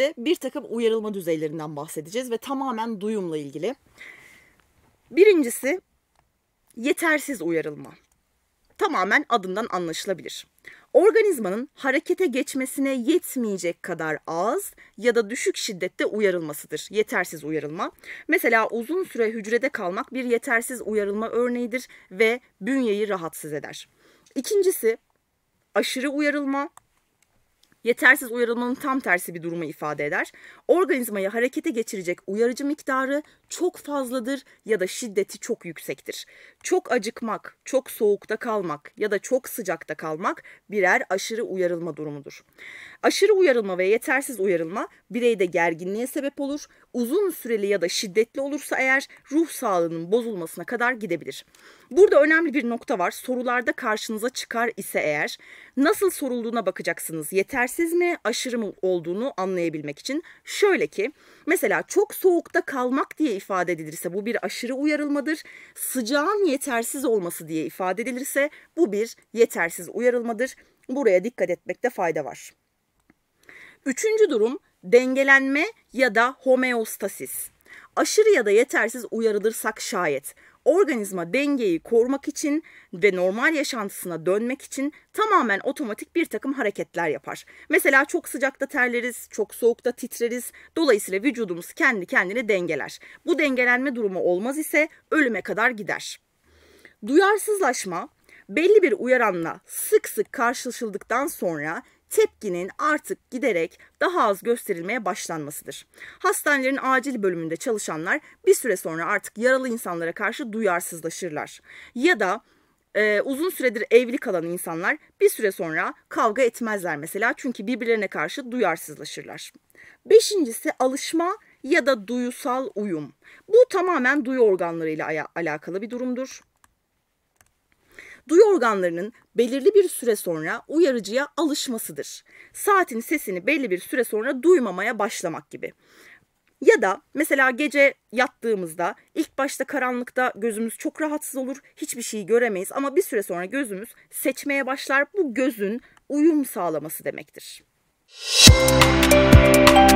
Şimdi bir takım uyarılma düzeylerinden bahsedeceğiz ve tamamen duyumla ilgili. Birincisi yetersiz uyarılma. Tamamen adından anlaşılabilir. Organizmanın harekete geçmesine yetmeyecek kadar az ya da düşük şiddette uyarılmasıdır. Yetersiz uyarılma. Mesela uzun süre hücrede kalmak bir yetersiz uyarılma örneğidir ve bünyeyi rahatsız eder. İkincisi aşırı uyarılma yetersiz uyarılmanın tam tersi bir durumu ifade eder. Organizmayı harekete geçirecek uyarıcı miktarı çok fazladır ya da şiddeti çok yüksektir. Çok acıkmak, çok soğukta kalmak ya da çok sıcakta kalmak birer aşırı uyarılma durumudur. Aşırı uyarılma ve yetersiz uyarılma bireyde gerginliğe sebep olur, uzun süreli ya da şiddetli olursa eğer ruh sağlığının bozulmasına kadar gidebilir. Burada önemli bir nokta var. Sorularda karşınıza çıkar ise eğer nasıl sorulduğuna bakacaksınız. Yetersiz mi, aşırı mı olduğunu anlayabilmek için. Şöyle ki mesela çok soğukta kalmak diye ifade edilirse bu bir aşırı uyarılmadır. Sıcağın yetersiz olması diye ifade edilirse bu bir yetersiz uyarılmadır. Buraya dikkat etmekte fayda var. Üçüncü durum dengelenme ya da homeostasis. Aşırı ya da yetersiz uyarılırsak şayet organizma dengeyi korumak için ve normal yaşantısına dönmek için tamamen otomatik bir takım hareketler yapar. Mesela çok sıcakta terleriz, çok soğukta titreriz. Dolayısıyla vücudumuz kendi kendine dengeler. Bu dengelenme durumu olmaz ise ölüme kadar gider. Duyarsızlaşma belli bir uyaranla sık sık karşılaşıldıktan sonra tepkinin artık giderek daha az gösterilmeye başlanmasıdır. Hastanelerin acil bölümünde çalışanlar bir süre sonra artık yaralı insanlara karşı duyarsızlaşırlar. Ya da e, uzun süredir evli kalan insanlar bir süre sonra kavga etmezler mesela çünkü birbirlerine karşı duyarsızlaşırlar. Beşincisi alışma ya da duyusal uyum. Bu tamamen duyu organlarıyla alakalı bir durumdur duyu organlarının belirli bir süre sonra uyarıcıya alışmasıdır. Saatin sesini belli bir süre sonra duymamaya başlamak gibi. Ya da mesela gece yattığımızda ilk başta karanlıkta gözümüz çok rahatsız olur, hiçbir şeyi göremeyiz ama bir süre sonra gözümüz seçmeye başlar. Bu gözün uyum sağlaması demektir. Müzik